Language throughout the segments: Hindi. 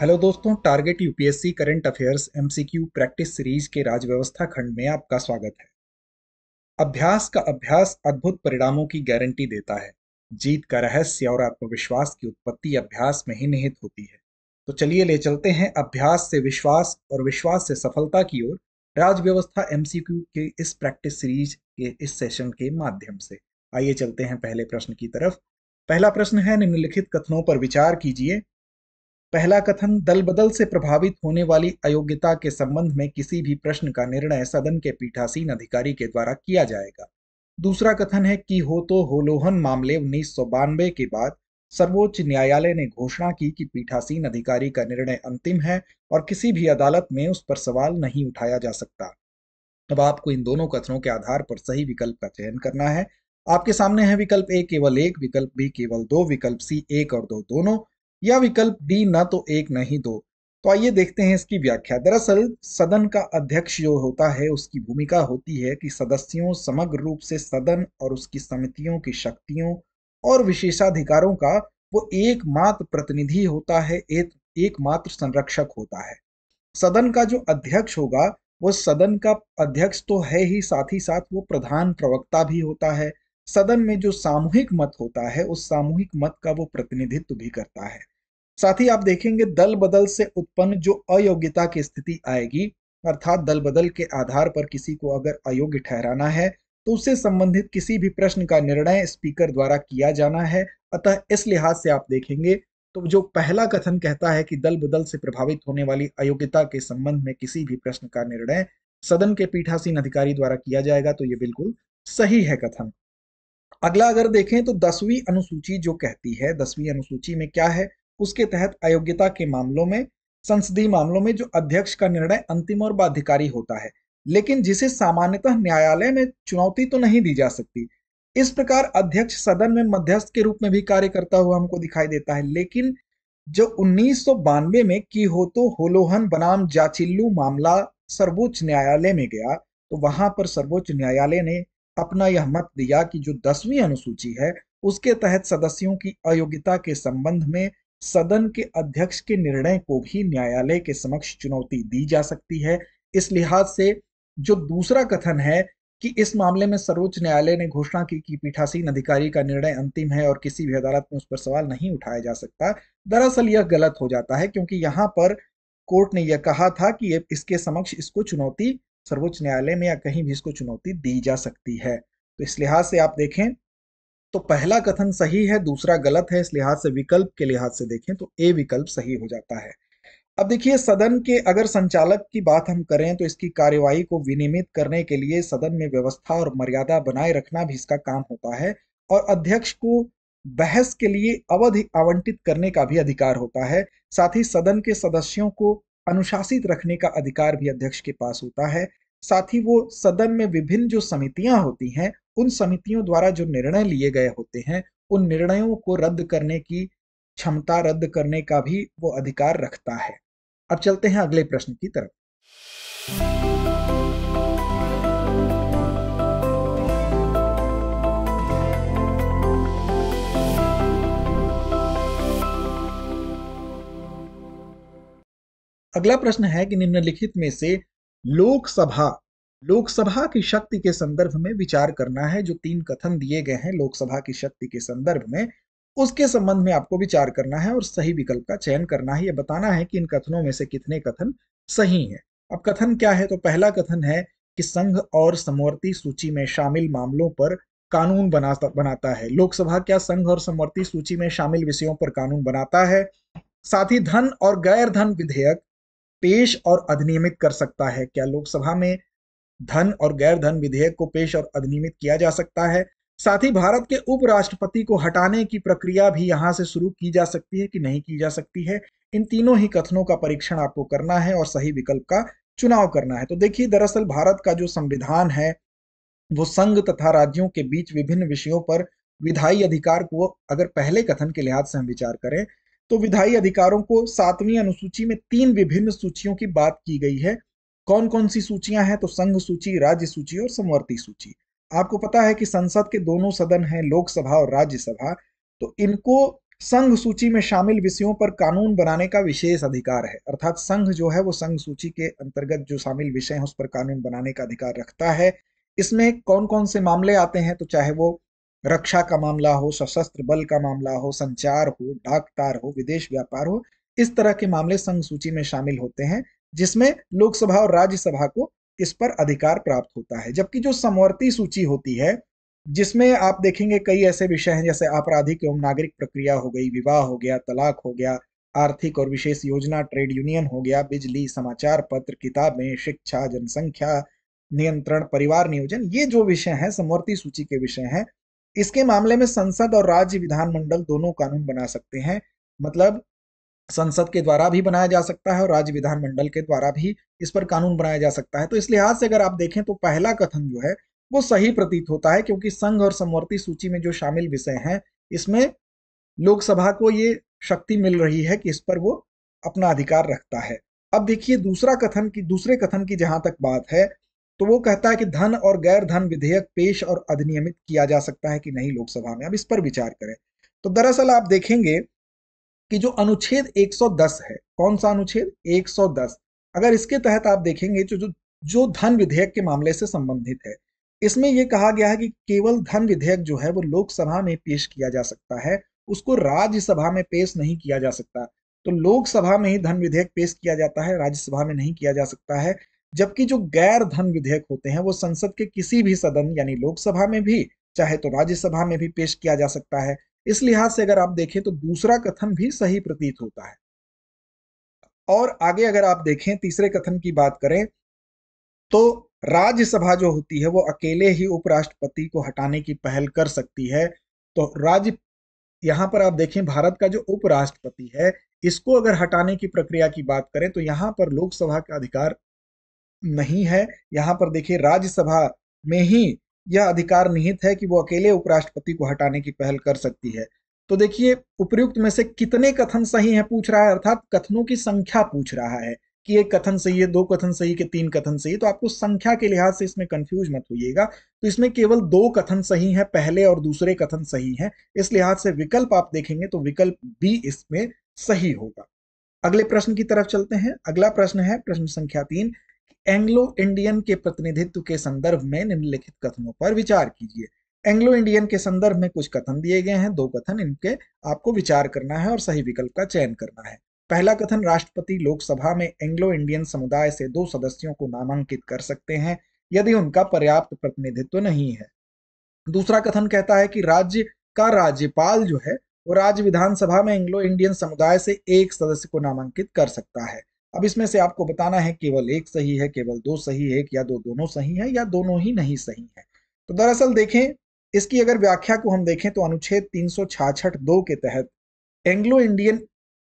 हेलो दोस्तों target UPSC current affairs MCQ practice series के राजव्यवस्था खंड में आपका स्वागत है अभ्यास का अभ्यास अद्भुत परिणामों की गारंटी देता है जीत का रहस्य और आत्मविश्वास की उत्पत्ति अभ्यास में ही निहित होती है तो चलिए ले चलते हैं अभ्यास से विश्वास और विश्वास से सफलता की ओर राजव्यवस्था एमसीक्यू के इस प्रैक्टिस सीरीज के इस सेशन के माध्यम से आइए चलते हैं पहले प्रश्न की तरफ पहला प्रश्न है निम्नलिखित कथनों पर विचार कीजिए पहला कथन दल बदल से प्रभावित होने वाली अयोग्यता के संबंध में किसी भी प्रश्न का निर्णय सदन के पीठासीन अधिकारी के द्वारा किया जाएगा दूसरा कथन है कि हो तो होलोहन मामले उन्नीस के बाद सर्वोच्च न्यायालय ने घोषणा की कि पीठासीन अधिकारी का निर्णय अंतिम है और किसी भी अदालत में उस पर सवाल नहीं उठाया जा सकता अब आपको इन दोनों कथनों के आधार पर सही विकल्प का चयन करना है आपके सामने है विकल्प ए केवल एक विकल्प बी केवल दो विकल्प सी एक और दो दोनों या विकल्प डी ना तो एक नहीं दो तो आइए देखते हैं इसकी व्याख्या दरअसल सदन का अध्यक्ष जो होता है उसकी भूमिका होती है कि सदस्यों समग्र रूप से सदन और उसकी समितियों की शक्तियों और विशेषाधिकारों का वो एकमात्र प्रतिनिधि होता है एक एकमात्र संरक्षक होता है सदन का जो अध्यक्ष होगा वो सदन का अध्यक्ष तो है ही साथ ही साथ वो प्रधान प्रवक्ता भी होता है सदन में जो सामूहिक मत होता है उस सामूहिक मत का वो प्रतिनिधित्व भी करता है साथ ही आप देखेंगे दल बदल से उत्पन्न जो अयोग्यता की स्थिति आएगी अर्थात दल बदल के आधार पर किसी को अगर अयोग्य ठहराना है तो उससे संबंधित किसी भी प्रश्न का निर्णय स्पीकर द्वारा किया जाना है अतः इस लिहाज से आप देखेंगे तो जो पहला कथन कहता है कि दल बदल से प्रभावित होने वाली अयोग्यता के संबंध में किसी भी प्रश्न का निर्णय सदन के पीठासीन अधिकारी द्वारा किया जाएगा तो ये बिल्कुल सही है कथन अगला अगर देखें तो दसवीं अनुसूची जो कहती है दसवीं अनुसूची में क्या है उसके तहत अयोग्यता के मामलों में संसदीय मामलों में जो अध्यक्ष का निर्णय अंतिम और बाध्यकारी होता है लेकिन जिसे सामान्यतः न्यायालय में चुनौती तो नहीं दी जा सकती इस प्रकार अध्यक्ष सदन में मध्यस्थ के रूप में भी कार्य करता हुआ हमको दिखाई देता है लेकिन जो उन्नीस में की हो तो होलोहन बनाम जाचिल्लू मामला सर्वोच्च न्यायालय में गया तो वहां पर सर्वोच्च न्यायालय ने अपना यह मत दिया कि जो दसवीं अनुसूची है उसके तहत सदस्यों की अयोग्यता के संबंध में सदन के अध्यक्ष के निर्णय को भी न्यायालय के समक्ष चुनौती दी जा सकती है इस लिहाज से जो दूसरा कथन है कि इस मामले में सर्वोच्च न्यायालय ने घोषणा की कि पीठासीन अधिकारी का निर्णय अंतिम है और किसी भी अदालत में उस पर सवाल नहीं उठाया जा सकता दरअसल यह गलत हो जाता है क्योंकि यहां पर कोर्ट ने यह कहा था कि इसके समक्ष इसको चुनौती सर्वोच्च न्यायालय में या कहीं भी इसको चुनौती दी जा सकती है तो इस लिहाज से आप देखें तो पहला कथन सही है दूसरा गलत है इस लिहाज से विकल्प के लिहाज से देखें तो ए विकल्प सही हो जाता है अब देखिए सदन के अगर संचालक की बात हम करें तो इसकी कार्यवाही को विनियमित करने के लिए सदन में व्यवस्था और मर्यादा बनाए रखना भी इसका काम होता है और अध्यक्ष को बहस के लिए अवधि आवंटित करने का भी अधिकार होता है साथ ही सदन के सदस्यों को अनुशासित रखने का अधिकार भी अध्यक्ष के पास होता है साथ ही वो सदन में विभिन्न जो समितियां होती हैं उन समितियों द्वारा जो निर्णय लिए गए होते हैं उन निर्णयों को रद्द करने की क्षमता रद्द करने का भी वो अधिकार रखता है अब चलते हैं अगले प्रश्न की तरफ अगला प्रश्न है कि निम्नलिखित में से लोकसभा लोकसभा की शक्ति के संदर्भ में विचार करना है जो तीन कथन दिए गए हैं लोकसभा की शक्ति के संदर्भ में उसके संबंध में आपको विचार करना है और सही विकल्प का चयन करना है यह बताना है कि इन कथनों में से कितने कथन सही हैं अब कथन क्या है तो पहला कथन है कि संघ और समवर्ती सूची में शामिल मामलों पर कानून बनाता बनाता है लोकसभा क्या संघ और समवर्ती सूची में शामिल विषयों पर कानून बनाता है साथ ही धन और गैर धन विधेयक पेश और अधिनियमित कर सकता है क्या लोकसभा में धन और गैर धन विधेयक को पेश और अधिनियमित किया जा सकता है साथ ही भारत के उपराष्ट्रपति को हटाने की प्रक्रिया भी यहाँ से शुरू की जा सकती है कि नहीं की जा सकती है इन तीनों ही कथनों का परीक्षण आपको करना है और सही विकल्प का चुनाव करना है तो देखिए दरअसल भारत का जो संविधान है वो संघ तथा राज्यों के बीच विभिन्न विषयों पर विधायी अधिकार को अगर पहले कथन के लिहाज से हम विचार करें तो विधायी अधिकारों को सातवीं अनुसूची में तीन विभिन्न सूचियों की बात की गई है कौन कौन सी सूचियां हैं तो संघ सूची राज्य सूची और समवर्ती सूची आपको पता है कि संसद के दोनों सदन हैं लोकसभा और राज्यसभा तो इनको संघ सूची में शामिल विषयों पर कानून बनाने का विशेष अधिकार है अर्थात संघ जो है वो संघ सूची के अंतर्गत जो शामिल विषय हैं उस पर कानून बनाने का अधिकार रखता है इसमें कौन कौन से मामले आते हैं तो चाहे वो रक्षा का मामला हो सशस्त्र बल का मामला हो संचार हो तार हो विदेश व्यापार हो इस तरह के मामले संघ सूची में शामिल होते हैं जिसमें लोकसभा और राज्यसभा को इस पर अधिकार प्राप्त होता है जबकि जो समवर्ती सूची होती है जिसमें आप देखेंगे कई ऐसे विषय हैं जैसे आपराधिक एवं नागरिक प्रक्रिया हो गई विवाह हो गया तलाक हो गया आर्थिक और विशेष योजना ट्रेड यूनियन हो गया बिजली समाचार पत्र किताबें शिक्षा जनसंख्या नियंत्रण परिवार नियोजन ये जो विषय हैं समवर्ती सूची के विषय हैं इसके मामले में संसद और राज्य विधानमंडल दोनों कानून बना सकते हैं मतलब संसद के द्वारा भी बनाया जा सकता है और राज्य विधानमंडल के द्वारा भी इस पर कानून बनाया जा सकता है तो इस लिहाज से अगर आप देखें तो पहला कथन जो है वो सही प्रतीत होता है क्योंकि संघ और समवर्ती सूची में जो शामिल विषय हैं इसमें लोकसभा को ये शक्ति मिल रही है कि इस पर वो अपना अधिकार रखता है अब देखिए दूसरा कथन की दूसरे कथन की जहां तक बात है तो वो कहता है कि धन और गैर धन विधेयक पेश और अधिनियमित किया जा सकता है कि नहीं लोकसभा में अब इस पर विचार करें तो दरअसल आप देखेंगे कि जो अनुच्छेद 110 है कौन सा अनुच्छेद 110 अगर इसके तहत आप देखेंगे जो जो धन विधेयक के मामले से संबंधित है इसमें यह कहा गया है कि केवल धन विधेयक जो है वो लोकसभा में पेश किया जा सकता है उसको राज्यसभा में पेश नहीं किया जा सकता तो लोकसभा में ही धन विधेयक पेश किया जाता है राज्यसभा में नहीं किया जा सकता है जबकि जो गैर धन विधेयक होते हैं वो संसद के किसी भी सदन यानी लोकसभा में भी चाहे तो राज्यसभा में भी पेश किया जा सकता है इस लिहाज से अगर आप देखें तो दूसरा कथन भी सही प्रतीत होता है और आगे अगर आप देखें तीसरे कथन की बात करें तो राज्यसभा जो होती है वो अकेले ही उपराष्ट्रपति को हटाने की पहल कर सकती है तो राज्य यहाँ पर आप देखें भारत का जो उपराष्ट्रपति है इसको अगर हटाने की प्रक्रिया की बात करें तो यहाँ पर लोकसभा का अधिकार नहीं है यहां पर देखिए राज्यसभा में ही यह अधिकार निहित है कि वो अकेले उपराष्ट्रपति को हटाने की पहल कर सकती है तो देखिए उपयुक्त में से कितने कथन सही है पूछ रहा है अर्थात कथनों की संख्या पूछ रहा है कि एक कथन सही है दो कथन सही के तीन कथन सही तो आपको संख्या के लिहाज से इसमें कंफ्यूज मत होइएगा तो इसमें केवल दो कथन सही है पहले और दूसरे कथन सही है इस लिहाज से विकल्प आप देखेंगे तो विकल्प बी इसमें सही होगा अगले प्रश्न की तरफ चलते हैं अगला प्रश्न है प्रश्न संख्या तीन एंग्लो इंडियन के प्रतिनिधित्व के संदर्भ में निम्नलिखित कथनों पर विचार कीजिए एंग्लो इंडियन के संदर्भ में कुछ कथन दिए गए हैं दो कथन इनके आपको विचार करना है और सही विकल्प का चयन करना है पहला कथन राष्ट्रपति लोकसभा में एंग्लो इंडियन समुदाय से दो सदस्यों को नामांकित कर सकते हैं यदि उनका पर्याप्त प्रतिनिधित्व नहीं है दूसरा कथन कहता है कि राज्य का राज्यपाल जो है वो राज्य विधानसभा में एंग्लो इंडियन समुदाय से एक सदस्य को नामांकित कर सकता है अब इसमें से आपको बताना है केवल एक सही है केवल दो सही एक या दो दोनों सही है या दोनों ही नहीं सही है तो दरअसल देखें इसकी अगर व्याख्या को हम देखें तो अनुच्छेद तीन सौ के तहत एंग्लो इंडियन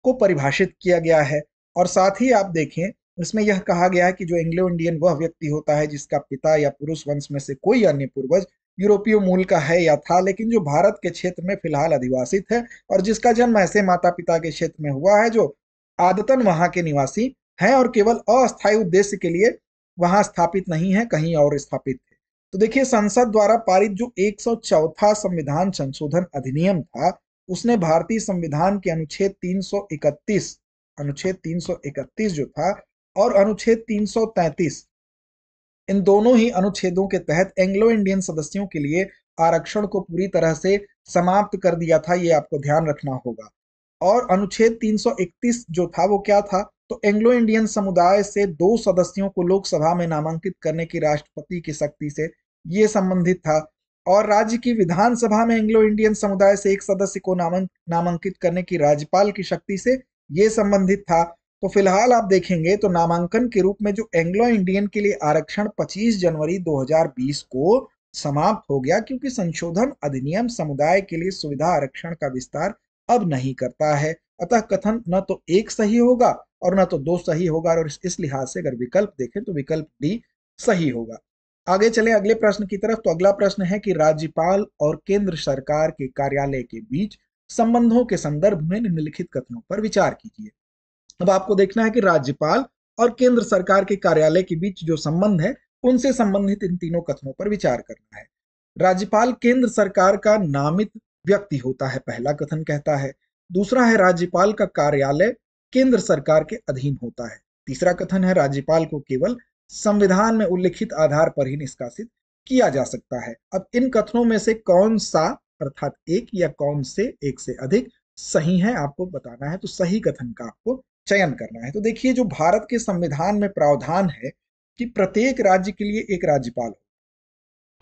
को परिभाषित किया गया है और साथ ही आप देखें इसमें यह कहा गया है कि जो एंग्लो इंडियन वह व्यक्ति होता है जिसका पिता या पुरुष वंश में से कोई अन्य पूर्वज यूरोपीय मूल का है या था लेकिन जो भारत के क्षेत्र में फिलहाल अधिवासित है और जिसका जन्म ऐसे माता पिता के क्षेत्र में हुआ है जो आदतन वहां के निवासी हैं और केवल अस्थायी उद्देश्य के लिए वहां स्थापित नहीं है कहीं और स्थापित थे तो देखिए संसद द्वारा पारित जो एक संविधान संशोधन अधिनियम था उसने भारतीय संविधान के अनुच्छेद 331 अनुच्छेद 331 जो था और अनुच्छेद 333 इन दोनों ही अनुच्छेदों के तहत एंग्लो इंडियन सदस्यों के लिए आरक्षण को पूरी तरह से समाप्त कर दिया था ये आपको ध्यान रखना होगा और अनुच्छेद 331 जो था वो क्या था तो एंग्लो इंडियन समुदाय से दो सदस्यों को लोकसभा में नामांकित करने की राष्ट्रपति की शक्ति से ये संबंधित था और राज्य की विधानसभा में एंग्लो इंडियन समुदाय से एक सदस्य को नामांकित करने की राज्यपाल की शक्ति से ये संबंधित था तो फिलहाल आप देखेंगे तो नामांकन के रूप में जो एंग्लो इंडियन के लिए आरक्षण 25 जनवरी 2020 को समाप्त हो गया क्योंकि संशोधन अधिनियम समुदाय के लिए सुविधा आरक्षण का विस्तार अब नहीं करता है अतः कथन न तो एक सही होगा और न तो दो सही होगा और इस लिहाज से अगर विकल्प देखें तो विकल्प डी सही होगा आगे चले अगले प्रश्न की तरफ तो अगला प्रश्न है कि राज्यपाल और केंद्र सरकार के कार्यालय के बीच संबंधों के संदर्भ में निम्नलिखित कथनों पर विचार कीजिए अब आपको देखना है कि राज्यपाल और केंद्र सरकार के कार्यालय के बीच जो संबंध है उनसे संबंधित इन तीनों कथनों पर विचार करना है राज्यपाल केंद्र सरकार का नामित व्यक्ति होता है पहला कथन कहता है दूसरा है राज्यपाल का कार्यालय केंद्र सरकार के अधीन होता है तीसरा कथन है राज्यपाल को केवल संविधान में उल्लिखित आधार पर ही निष्कासित किया जा सकता है अब इन कथनों में से कौन सा अर्थात एक या कौन से एक से अधिक सही है आपको बताना है तो सही कथन का आपको चयन करना है तो देखिए जो भारत के संविधान में प्रावधान है कि प्रत्येक राज्य के लिए एक राज्यपाल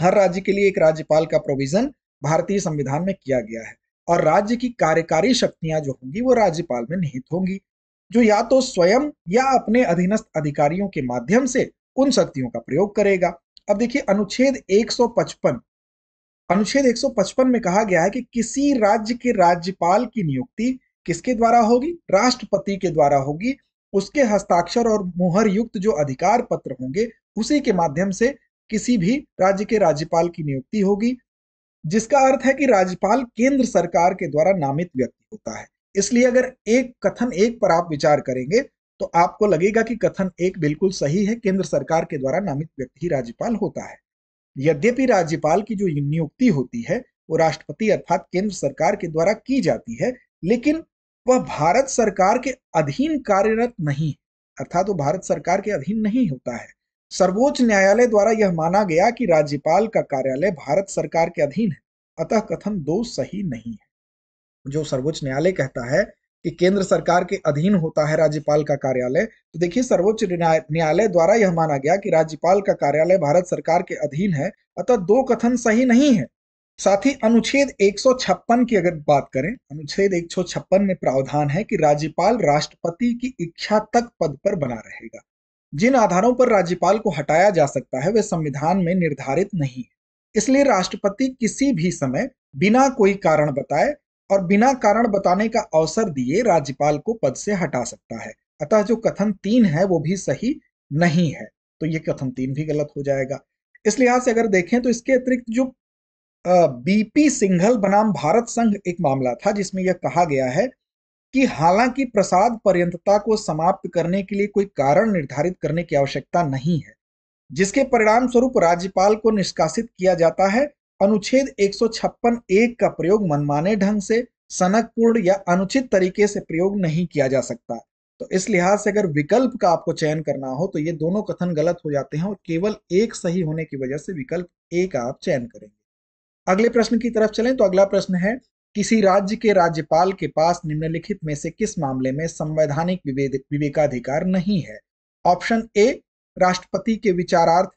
हर राज्य के लिए एक राज्यपाल का प्रोविजन भारतीय संविधान में किया गया है और राज्य की कार्यकारी शक्तियां जो होंगी वो राज्यपाल में निहित होंगी जो या तो स्वयं या अपने अधीनस्थ अधिकारियों के माध्यम से उन शक्तियों का प्रयोग करेगा अब देखिए अनुच्छेद 155 अनुच्छेद 155 में कहा गया है कि किसी राज्य के राज्यपाल की नियुक्ति किसके द्वारा होगी राष्ट्रपति के द्वारा होगी उसके हस्ताक्षर और मुहर युक्त जो अधिकार पत्र होंगे उसी के माध्यम से किसी भी राज्य के राज्यपाल की नियुक्ति होगी जिसका अर्थ है कि राज्यपाल केंद्र सरकार के द्वारा नामित व्यक्ति होता है इसलिए अगर एक कथन एक पर आप विचार करेंगे तो आपको लगेगा कि कथन एक बिल्कुल सही है केंद्र सरकार के द्वारा नामित व्यक्ति ही राज्यपाल होता है यद्यपि राज्यपाल की जो नियुक्ति होती है वो राष्ट्रपति अर्थात केंद्र सरकार के द्वारा की जाती है लेकिन वह भारत सरकार के अधीन कार्यरत नहीं अर्थात वो भारत सरकार के अधीन नहीं होता है सर्वोच्च न्यायालय द्वारा यह माना गया कि राज्यपाल का कार्यालय भारत सरकार के अधीन है अतः कथन दो सही नहीं है जो सर्वोच्च न्यायालय कहता है कि केंद्र सरकार के अधीन होता है राज्यपाल का कार्यालय तो देखिए सर्वोच्च न्यायालय द्वारा यह माना गया कि राज्यपाल का कार्यालय भारत सरकार के अधीन है अतः दो कथन सही नहीं है साथ ही अनुच्छेद एक की अगर बात करें अनुच्छेद एक में प्रावधान है कि राज्यपाल राष्ट्रपति की इच्छा तक पद पर बना रहेगा जिन आधारों पर राज्यपाल को हटाया जा सकता है वे संविधान में निर्धारित नहीं है इसलिए राष्ट्रपति किसी भी समय बिना कोई कारण बताए और बिना कारण बताने का अवसर दिए राज्यपाल को पद से हटा सकता है अतः जो कथन तीन है वो भी सही नहीं है तो ये कथन तीन भी गलत हो जाएगा इस लिहाज से अगर देखें तो इसके अतिरिक्त जो बीपी सिंघल बनाम भारत संघ एक मामला था जिसमें यह कहा गया है कि हालांकि प्रसाद पर्यंतता को समाप्त करने के लिए कोई कारण निर्धारित करने की आवश्यकता नहीं है जिसके परिणाम स्वरूप राज्यपाल को निष्कासित किया जाता है अनुच्छेद एक एक का प्रयोग मनमाने ढंग से सनकपूर्ण या अनुचित तरीके से प्रयोग नहीं किया जा सकता तो इस लिहाज से अगर विकल्प का आपको चयन करना हो तो ये दोनों कथन गलत हो जाते हैं और केवल एक सही होने की वजह से विकल्प ए का आप चयन करेंगे अगले प्रश्न की तरफ चलें तो अगला प्रश्न है किसी राज्य के राज्यपाल के पास निम्नलिखित में से किस मामले में संवैधानिक विवेकाधिकार नहीं है ऑप्शन ए राष्ट्रपति के विचारार्थ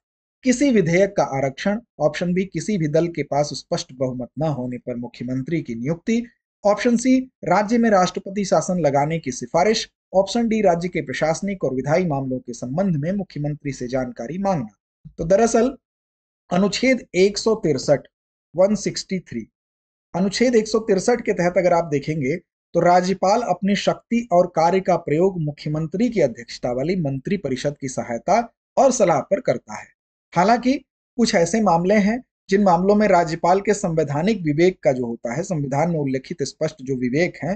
किसी विधेयक का आरक्षण ऑप्शन बी किसी भी दल के पास स्पष्ट बहुमत न होने पर मुख्यमंत्री की नियुक्ति ऑप्शन सी राज्य में राष्ट्रपति शासन लगाने की सिफारिश ऑप्शन डी राज्य के प्रशासनिक और विधायी मामलों के संबंध में मुख्यमंत्री से जानकारी मांगना तो दरअसल अनुच्छेद एक थ्री अनुच्छेद एक के तहत अगर आप देखेंगे तो राज्यपाल अपनी शक्ति और कार्य का प्रयोग मुख्यमंत्री की अध्यक्षता वाली मंत्री परिषद की सहायता और सलाह पर करता है हालांकि कुछ ऐसे मामले हैं जिन मामलों में राज्यपाल के संवैधानिक विवेक का जो होता है संविधान में उल्लेखित स्पष्ट जो विवेक है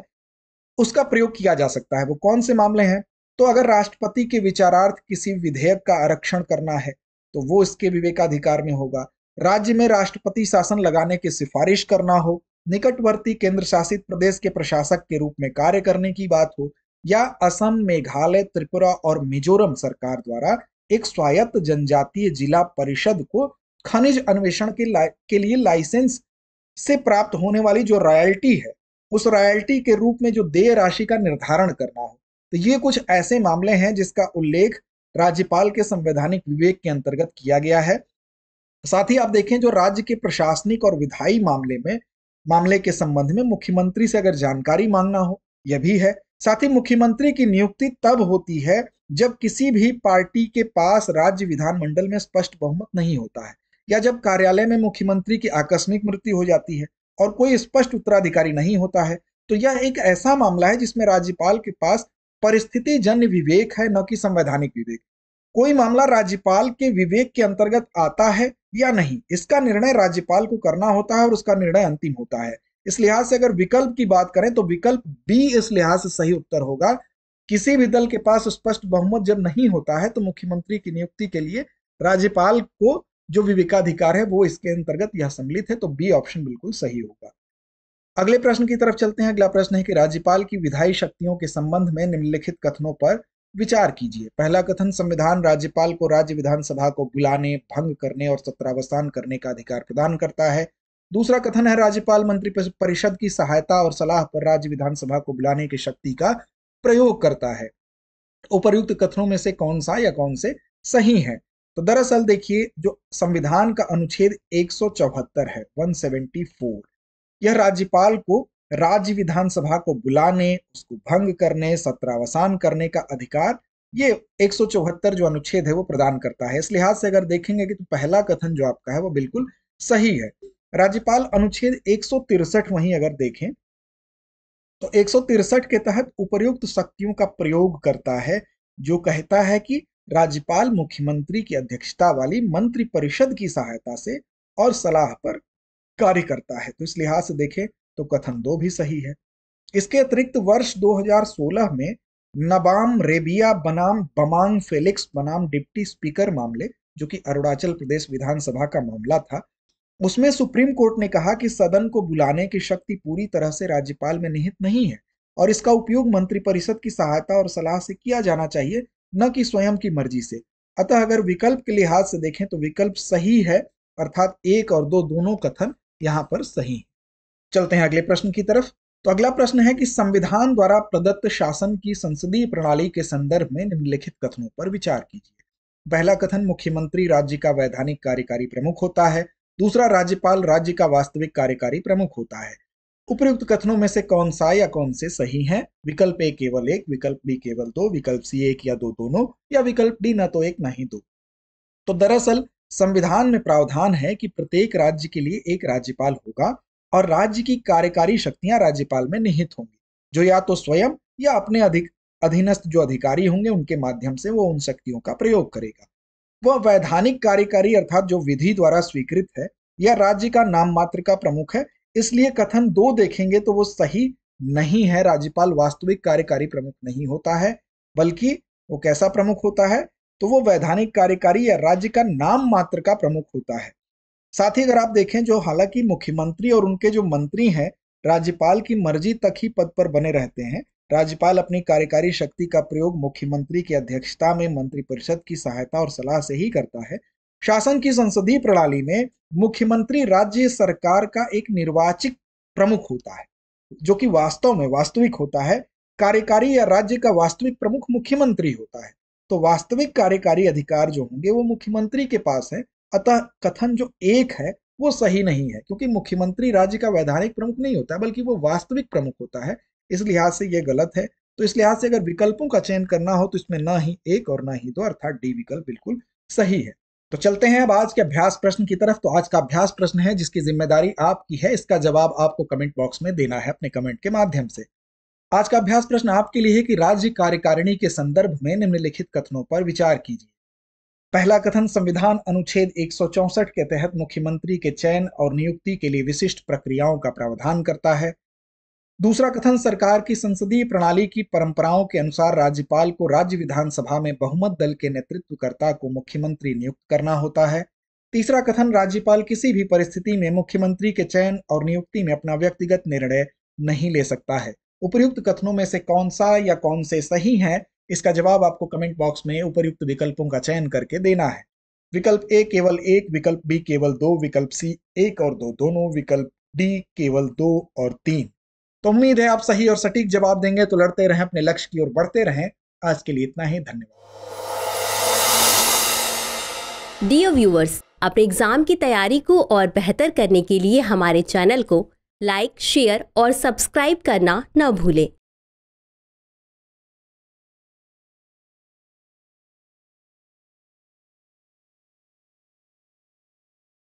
उसका प्रयोग किया जा सकता है वो कौन से मामले हैं तो अगर राष्ट्रपति के विचारार्थ किसी विधेयक का आरक्षण करना है तो वो इसके विवेकाधिकार में होगा राज्य में राष्ट्रपति शासन लगाने की सिफारिश करना हो निकटवर्ती केंद्र शासित प्रदेश के प्रशासक के रूप में कार्य करने की बात हो या असम मेघालय त्रिपुरा और मिजोरम सरकार द्वारा एक स्वायत्त जनजातीय जिला परिषद को खनिज अन्वेषण के, के लिए लाइसेंस से प्राप्त होने वाली जो रॉयल्टी है उस रॉयल्टी के रूप में जो देय राशि का निर्धारण करना हो तो ये कुछ ऐसे मामले हैं जिसका उल्लेख राज्यपाल के संवैधानिक विवेक के अंतर्गत किया गया है साथ ही आप देखें जो राज्य के प्रशासनिक और विधायी मामले में मामले के संबंध में मुख्यमंत्री से अगर जानकारी मांगना हो यह भी है साथ ही मुख्यमंत्री की नियुक्ति तब होती है जब किसी भी पार्टी के पास राज्य विधानमंडल में स्पष्ट बहुमत नहीं होता है या जब कार्यालय में मुख्यमंत्री की आकस्मिक मृत्यु हो जाती है और कोई स्पष्ट उत्तराधिकारी नहीं होता है तो यह एक ऐसा मामला है जिसमें राज्यपाल के पास परिस्थिति जन्य विवेक है न कि संवैधानिक विवेक कोई मामला राज्यपाल के विवेक के अंतर्गत आता है या नहीं इसका निर्णय राज्यपाल को करना होता है और उसका निर्णय अंतिम होता है इस लिहाज से अगर विकल्प की बात करें तो विकल्प बी इस लिहाज से सही उत्तर होगा किसी भी दल के पास स्पष्ट बहुमत जब नहीं होता है तो मुख्यमंत्री की नियुक्ति के लिए राज्यपाल को जो विवेकाधिकार है वो इसके अंतर्गत यह सम्मिलित है तो बी ऑप्शन बिल्कुल सही होगा अगले प्रश्न की तरफ चलते हैं अगला प्रश्न है कि राज्यपाल की विधायी शक्तियों के संबंध में निम्नलिखित कथनों पर विचार कीजिए पहला कथन संविधान राज्यपाल को राज्य विधानसभा को बुलाने भंग करने और सत्रावसान करने का अधिकार प्रदान करता है दूसरा कथन है राज्यपाल मंत्री परिषद की सहायता और सलाह पर राज्य विधानसभा को बुलाने की शक्ति का प्रयोग करता है उपयुक्त कथनों में से कौन सा या कौन से सही है तो दरअसल देखिए जो संविधान का अनुच्छेद एक है 174 यह राज्यपाल को राज्य विधानसभा को बुलाने उसको भंग करने सत्रावसान करने का अधिकार ये एक जो अनुच्छेद है वो प्रदान करता है इस लिहाज से अगर देखेंगे कि तो पहला कथन जो आपका है वो बिल्कुल सही है राज्यपाल अनुच्छेद एक वहीं अगर देखें तो एक के तहत उपयुक्त शक्तियों का प्रयोग करता है जो कहता है कि राज्यपाल मुख्यमंत्री की अध्यक्षता वाली मंत्रिपरिषद की सहायता से और सलाह पर कार्य करता है तो इस लिहाज से देखें तो कथन दो भी सही है इसके अतिरिक्त वर्ष 2016 में नबाम रेबिया बनाम बमांग फेलिक्स बनाम डिप्टी स्पीकर मामले जो कि अरुणाचल प्रदेश विधानसभा का मामला था उसमें सुप्रीम कोर्ट ने कहा कि सदन को बुलाने की शक्ति पूरी तरह से राज्यपाल में निहित नहीं है और इसका उपयोग मंत्रिपरिषद की सहायता और सलाह से किया जाना चाहिए न कि स्वयं की मर्जी से अतः अगर विकल्प के लिहाज से देखें तो विकल्प सही है अर्थात एक और दो दोनों कथन यहाँ पर सही है चलते हैं अगले प्रश्न की तरफ तो अगला प्रश्न है कि संविधान द्वारा प्रदत्त शासन की संसदीय प्रणाली के संदर्भ में निम्नलिखित कथनों पर विचार कीजिए पहला कथन मुख्यमंत्री राज्य का वैधानिक कार्यकारी प्रमुख होता है दूसरा राज्यपाल राज्य का वास्तविक कार्यकारी प्रमुख होता है उपयुक्त कथनों में से कौन सा या कौन से सही हैं विकल्प ए केवल एक विकल्प बी केवल दो विकल्प सी एक या दो दोनों या विकल्प डी न तो एक न ही दो तो दरअसल संविधान में प्रावधान है कि प्रत्येक राज्य के लिए एक राज्यपाल होगा और राज्य की कार्यकारी शक्तियां राज्यपाल में निहित होंगी जो या तो स्वयं या अपने अधिक अधीनस्थ जो अधिकारी होंगे उनके माध्यम से वो उन शक्तियों का प्रयोग करेगा वह वैधानिक कार्यकारी अर्थात जो विधि द्वारा स्वीकृत है या राज्य का नाम मात्र का प्रमुख है इसलिए कथन दो देखेंगे तो वो सही नहीं है राज्यपाल वास्तविक कार्यकारी प्रमुख नहीं होता है बल्कि वो कैसा प्रमुख होता है तो वो वैधानिक कार्यकारी या राज्य का नाम मात्र का प्रमुख होता है साथ ही अगर आप देखें जो हालांकि मुख्यमंत्री और उनके जो मंत्री हैं राज्यपाल की मर्जी तक ही पद पर बने रहते हैं राज्यपाल अपनी कार्यकारी शक्ति का प्रयोग मुख्यमंत्री की अध्यक्षता में मंत्रिपरिषद की सहायता और सलाह से ही करता है शासन की संसदीय प्रणाली में मुख्यमंत्री राज्य सरकार का एक निर्वाचित प्रमुख होता है जो कि वास्तव में वास्तविक होता है कार्यकारी या राज्य का वास्तविक प्रमुख मुख्यमंत्री होता है तो वास्तविक कार्यकारी अधिकार जो होंगे वो मुख्यमंत्री के पास है अतः कथन जो एक है वो सही नहीं है क्योंकि मुख्यमंत्री राज्य का वैधानिक प्रमुख नहीं होता बल्कि वो वास्तविक प्रमुख होता है इस लिहाज से ये गलत है तो इस लिहाज से अगर विकल्पों का चयन करना हो तो इसमें न ही एक और न ही दो अर्थात डी विकल्प बिल्कुल सही है तो चलते हैं अब आज के अभ्यास प्रश्न की तरफ तो आज का अभ्यास प्रश्न है जिसकी जिम्मेदारी आपकी है इसका जवाब आपको कमेंट बॉक्स में देना है अपने कमेंट के माध्यम से आज का अभ्यास प्रश्न आपके लिए है कि राज्य कार्यकारिणी के संदर्भ में निम्नलिखित कथनों पर विचार कीजिए पहला कथन संविधान अनुच्छेद एक के तहत मुख्यमंत्री के चयन और नियुक्ति के लिए विशिष्ट प्रक्रियाओं का प्रावधान करता है दूसरा कथन सरकार की संसदीय प्रणाली की परंपराओं के अनुसार राज्यपाल को राज्य विधानसभा में बहुमत दल के नेतृत्वकर्ता को मुख्यमंत्री नियुक्त करना होता है तीसरा कथन राज्यपाल किसी भी परिस्थिति में मुख्यमंत्री के चयन और नियुक्ति में अपना व्यक्तिगत निर्णय नहीं ले सकता है उपयुक्त कथनों में से कौन सा या कौन से सही है इसका जवाब आपको कमेंट बॉक्स में उपरयुक्त विकल्पों का चयन करके देना है विकल्प ए केवल एक विकल्प बी केवल दो विकल्प सी एक और दो दोनों विकल्प डी केवल दो और तीन तो उम्मीद है आप सही और सटीक जवाब देंगे तो लड़ते रहें अपने लक्ष्य की ओर बढ़ते रहें आज के लिए इतना ही धन्यवाद डियर व्यूवर्स अपने एग्जाम की तैयारी को और बेहतर करने के लिए हमारे चैनल को लाइक शेयर और सब्सक्राइब करना न भूलें